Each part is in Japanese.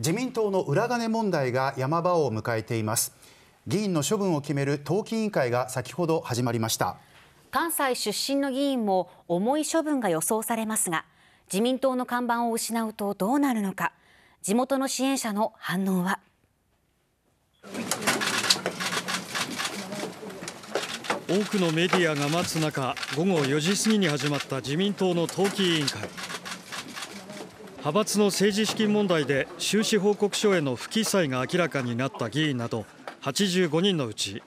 自民党の裏金問題が山場を迎えています議員の処分を決める党紀委員会が先ほど始まりました関西出身の議員も重い処分が予想されますが自民党の看板を失うとどうなるのか地元の支援者の反応は多くのメディアが待つ中午後4時過ぎに始まった自民党の党紀委員会派閥の政治資金問題で収支報告書への不記載が明らかになった議員など85人のうち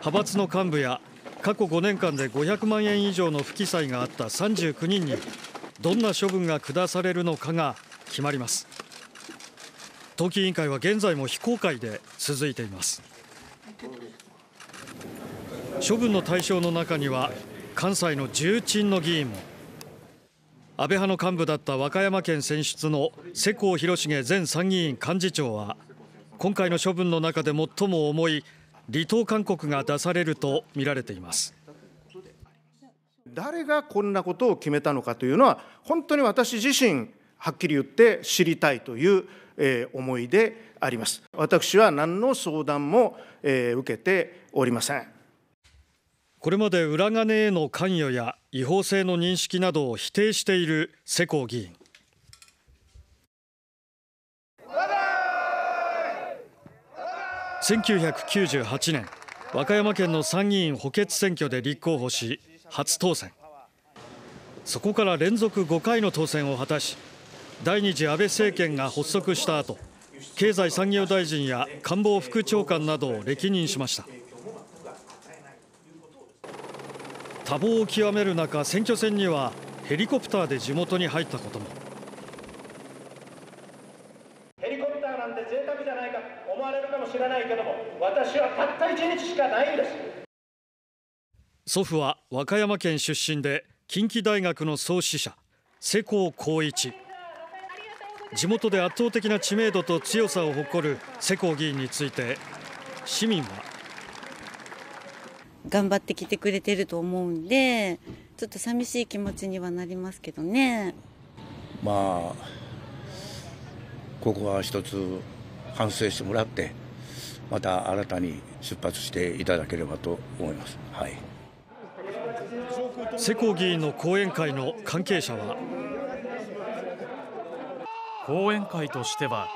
派閥の幹部や過去5年間で500万円以上の不記載があった39人にどんな処分が下されるのかが決まります党紀委員会は現在も非公開で続いています処分の対象の中には関西の重鎮の議員も安倍派の幹部だった和歌山県選出の世耕弘成前参議院幹事長は今回の処分の中で最も重い離党勧告が出されるとみられています誰がこんなことを決めたのかというのは本当に私自身はっきり言って知りたいという、え思いであります私は何の相談も、え受けておりませんこれまで裏金への関与や違法性の認識などを否定している世耕議員1998年和歌山県の参議院補欠選挙で立候補し初当選そこから連続5回の当選を果たし第二次安倍政権が発足した後経済産業大臣や官房副長官などを歴任しました多忙を極める中選挙戦にはヘリコプターで地元に入ったこともヘリコプターなんて贅沢じゃないかと思われるかもしれないけども私はたった一日しかないんです祖父は和歌山県出身で近畿大学の創始者世耕浩一地元で圧倒的な知名度と強さを誇る世耕議員について市民は頑張ってきてくれてると思うんでちょっと寂しい気持ちにはなりますけどねまあここは一つ反省してもらってまた新たに出発していただければと思います。はい世耕議員の後援会の関係者は後援会としては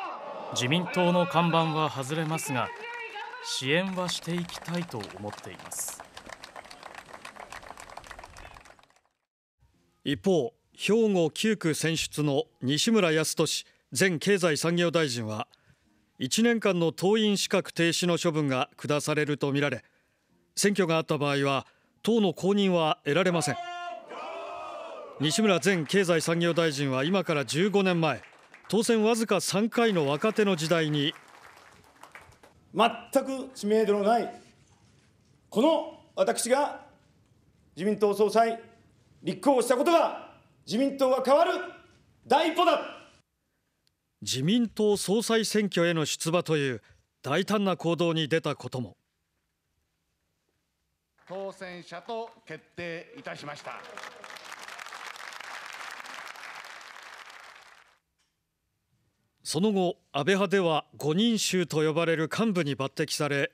自民党の看板は外れますが支援はしていきたいと思っています一方兵庫9区選出の西村康稔前経済産業大臣は1年間の党員資格停止の処分が下されるとみられ選挙があった場合は党の公認は得られません西村前経済産業大臣は今から15年前当選わずか3回の若手の時代に全く知名度のない、この私が自民党総裁、立候補したことが、自民党が変わる第一歩だ自民党総裁選挙への出馬という大胆な行動に出たことも当選者と決定いたしました。その後安倍派では5人衆と呼ばれる幹部に抜擢され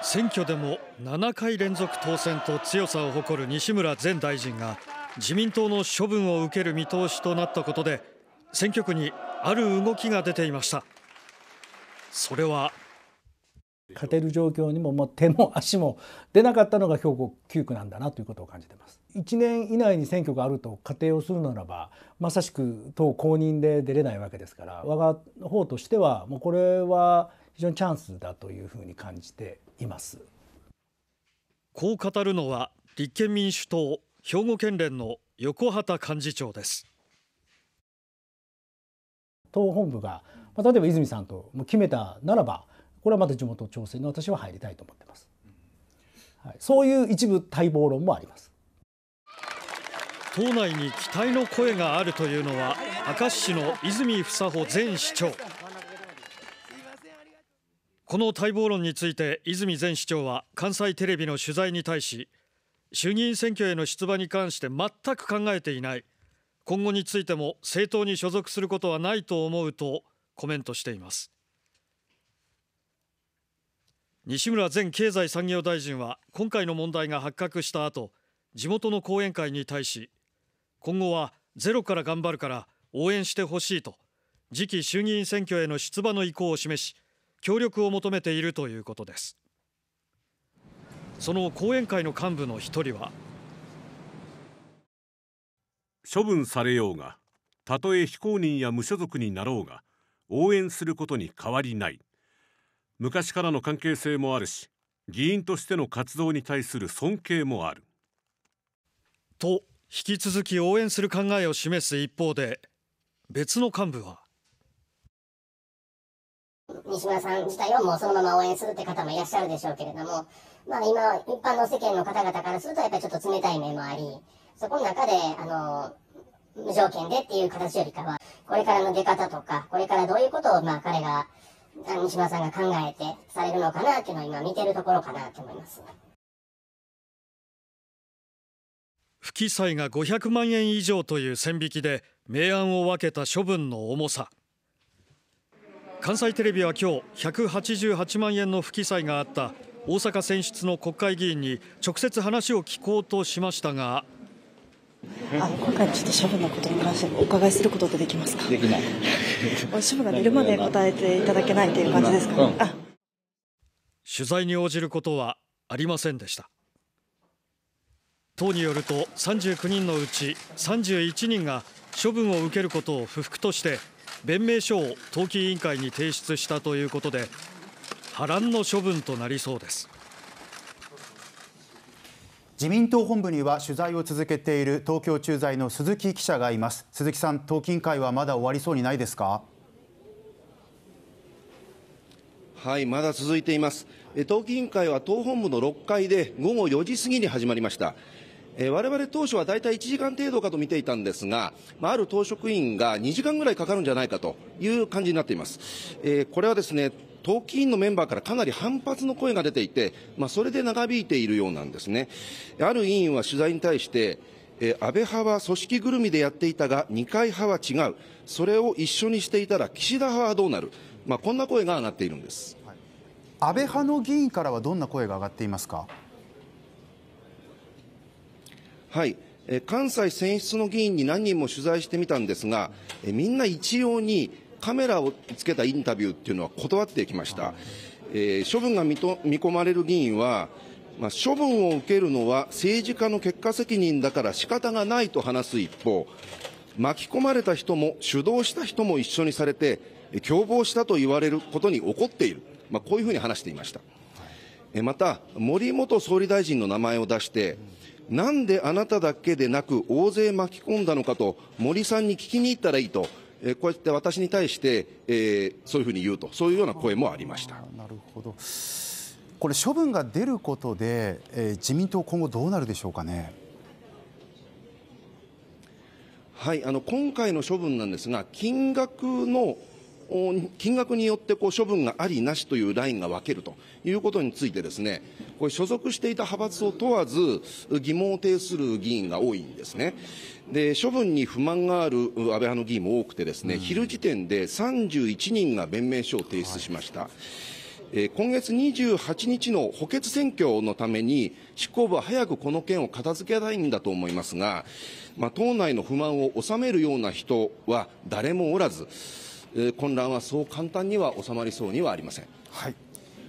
選挙でも7回連続当選と強さを誇る西村前大臣が自民党の処分を受ける見通しとなったことで選挙区にある動きが出ていましたそれは勝てる状況にももう手も足も出なかったのが兵庫9区なんだなということを感じてます。1年以内に選挙があると仮定をするならばまさしく党公認で出れないわけですから我が方としてはもうこれは非常にチャンスだというふうに感じています。こう語るのは立憲民主党兵庫県連の横畑幹事長です。党本部が、まあ、例えば泉さんとも決めたならばこれはまた地元調整に私は入りたいと思ってます。はい、そういう一部待望論もあります。党内に期待の声があるというのは明石市の泉房穂前市長この待望論について泉前市長は関西テレビの取材に対し衆議院選挙への出馬に関して全く考えていない今後についても政党に所属することはないと思うとコメントしています西村前経済産業大臣は今回の問題が発覚した後地元の後援会に対し今後はゼロから頑張るから応援してほしいと次期衆議院選挙への出馬の意向を示し協力を求めているということですその後援会の幹部の一人は処分されようがたとえ非公認や無所属になろうが応援することに変わりない昔からの関係性もあるし議員としての活動に対する尊敬もあると引き続き応援する考えを示す一方で別の幹部は西村さん自体をもうそのまま応援するって方もいらっしゃるでしょうけれども、まあ、今一般の世間の方々からするとやっぱりちょっと冷たい面もありそこの中であの無条件でっていう形よりかはこれからの出方とかこれからどういうことをまあ彼が三島さんが考えてされるのかなっていうのを今見てるところかなと思います。不記載が500万円以上という線引きで明暗を分けた処分の重さ関西テレビは今日188万円の不記載があった大阪選出の国会議員に直接話を聞こうとしましたがあの今回ちょっと処分のことに関してお伺いすることってできますか。できない。処分が出るまで答えていただけないという感じですか、ねうん、取材に応じることはありませんでした。党によると39人のうち31人が処分を受けることを不服として弁明書を党紀委員会に提出したということで波乱の処分となりそうです。自民党本部には取材を続けている東京駐在の鈴木記者がいます鈴木さん党金会はまだ終わりそうにないですかはいまだ続いています党金会は党本部の6階で午後4時過ぎに始まりました我々当初は大体1時間程度かと見ていたんですが、まあ、る党職員が2時間ぐらいかかるんじゃないかという感じになっています。えこれはですね党紀員のメンバーからかなり反発の声が出ていて、まあ、それで長引いているようなんですね。ある委員は取材に対して、え安倍派は組織ぐるみでやっていたが、二階派は違う、それを一緒にしていたら岸田派はどうなる、まあ、こんな声が上がっているんです、安倍派の議員からはどんな声が上がっていますか。はい、え関西選出の議員に何人も取材してみたんですが、えみんな一様にカメラをつけたインタビューっていうのは断ってきました、えー、処分が見込まれる議員は、まあ、処分を受けるのは政治家の結果責任だから仕方がないと話す一方巻き込まれた人も主導した人も一緒にされて共謀したと言われることに怒っている、まあ、こういうふうに話していましたまた森元総理大臣の名前を出して、なんであなただけでなく大勢巻き込んだのかと森さんに聞きに行ったらいいと、えー、こうやって私に対して、えー、そういうふうに言うとそういうような声もありましたなるほどこれ処分が出ることで、えー、自民党今後どうなるでしょうかね。はい、あの今回の処分なんですが金額の金額によってこう処分がありなしというラインが分けるということについてですね、これ、所属していた派閥を問わず、疑問を呈する議員が多いんですね。で処分に不満がある安倍派の議員も多くて、ですね、うん、昼時点で31人が弁明書を提出しました。はいえ今月28日の補欠選挙のために執行部は早くこの件を片付けたいんだと思いますが、まあ、党内の不満を収めるような人は誰もおらず、え混乱はそう簡単には収まりそうにはありません。はい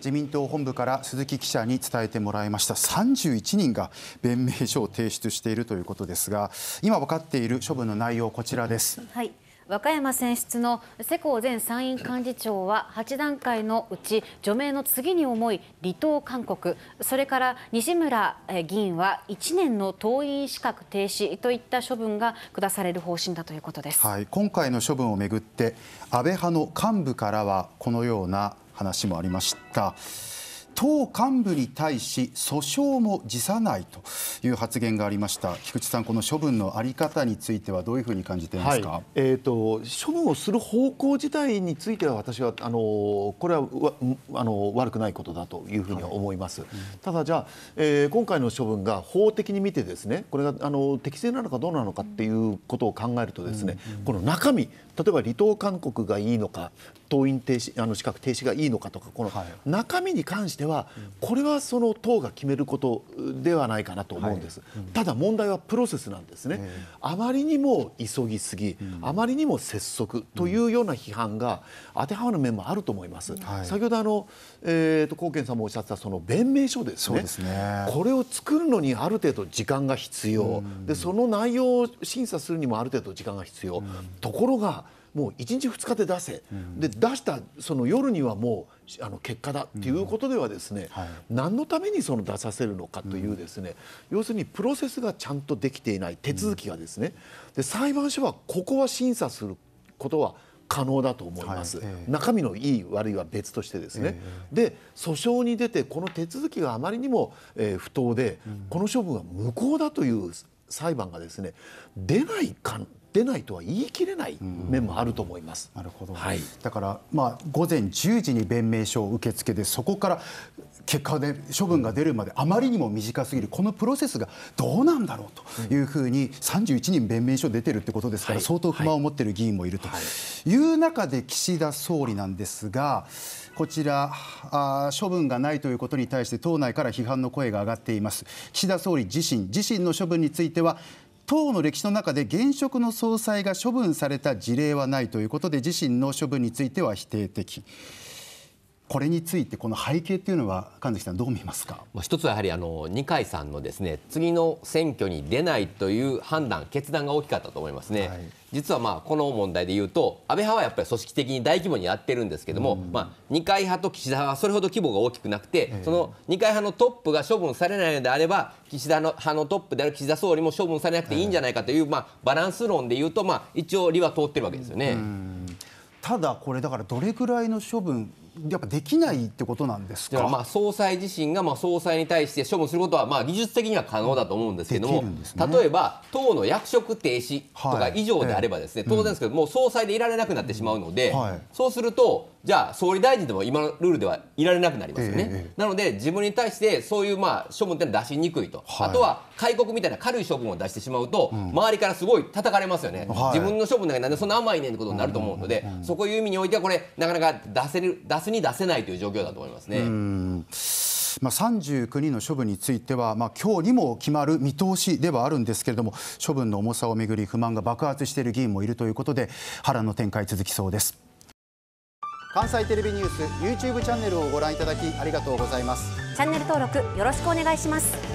自民党本部から鈴木記者に伝えてもらいました31人が弁明書を提出しているということですが今分かっている処分の内容こちらです。はい和歌山選出の世耕前参院幹事長は8段階のうち除名の次に重い離党勧告それから西村議員は1年の党員資格停止といった処分が下される方針だということです、はい、今回の処分をめぐって安倍派の幹部からはこのような話もありました。党幹部に対し訴訟も辞さないという発言がありました菊池さん、この処分のあり方についてはどういうふうに感じていますか、はい、えーと、処分をする方向自体については私はあのこれはあの悪くないことだというふうに思います、はいうん、ただ、じゃあ、えー、今回の処分が法的に見てですねこれがあの適正なのかどうなのかっていうことを考えるとですね、うんうん、この中身例えば離党勧告がいいのか党員停止あの資格停止がいいのかとかこの中身に関してはこれはその党が決めることではないかなと思うんです、はいうん、ただ問題はプロセスなんですね、あまりにも急ぎすぎ、うん、あまりにも拙速というような批判が当てはまる面もあると思います、はい、先ほどあの、えーと、高健さんもおっしゃったその弁明書ですね、ね、これを作るのにある程度時間が必要、でその内容を審査するにもある程度時間が必要、ところがもう1日2日で出せ、うん、で出したその夜にはもうあの結果だということではですね、うんはい、何のためにその出させるのかというですね、要するにプロセスがちゃんとできていない手続きがですね、で裁判所はここは審査することは可能だと思います、はいえー、中身のいい悪いは別としてですね、えー、で訴訟に出てこの手続きがあまりにも、えー、不当で、うん、この処分は無効だという裁判がですね出ないか出ないとは言い切れない面もあると思います。なるほど、はい、だからまあ午前10時に弁明書を受け付けてそこから結果で処分が出るまであまりにも短すぎるこのプロセスがどうなんだろうというふうに31人弁明書出てるってことですから相当不満を持っている議員もいるという中で岸田総理なんですがこちらあ処分がないということに対して党内から批判の声が上がっています岸田総理自身自身の処分については党の歴史の中で現職の総裁が処分された事例はないということで自身の処分については否定的。これについてこの背景というのは神崎さんどう見ますか。まあ一つはやはりあの二階さんのですね次の選挙に出ないという判断決断が大きかったと思いますね。はい、実はまあこの問題で言うと安倍派はやっぱり組織的に大規模にやってるんですけども、まあ二階派と岸田派はそれほど規模が大きくなくて、その二階派のトップが処分されないのであれば岸田派のトップである岸田総理も処分されなくていいんじゃないかという、まあバランス論で言うとまあ一応理は通ってるわけですよね。ただこれだからどれくらいの処分やっぱできないってことなんですかまあ総裁自身がまあ総裁に対して処分することはまあ技術的には可能だと思うんですけども、ね、例えば党の役職停止とか以上であればですね、はい、当然ですけど、うん、もう総裁でいられなくなってしまうので、はい、そうするとじゃあ総理大臣でも今のルールではいられなくなりますよね、えなので自分に対してそういうまあ処分って出しにくいと、はい、あとは戒告みたいな軽い処分を出してしまうと、うん、周りからすごい叩かれますよね、自分の処分だけなんでそんな甘いねんってことになると思うので、うんうんうんうん、そこいう意味においてはこれなかなか出せる出スに出せないという状況だと思いますね。まあ、39人の処分については、まあ、今日にも決まる見通しではあるんですけれども処分の重さをめぐり不満が爆発している議員もいるということで波乱の展開続きそうです関西テレビニュース YouTube チャンネルをご覧いただきありがとうございますチャンネル登録よろしくお願いします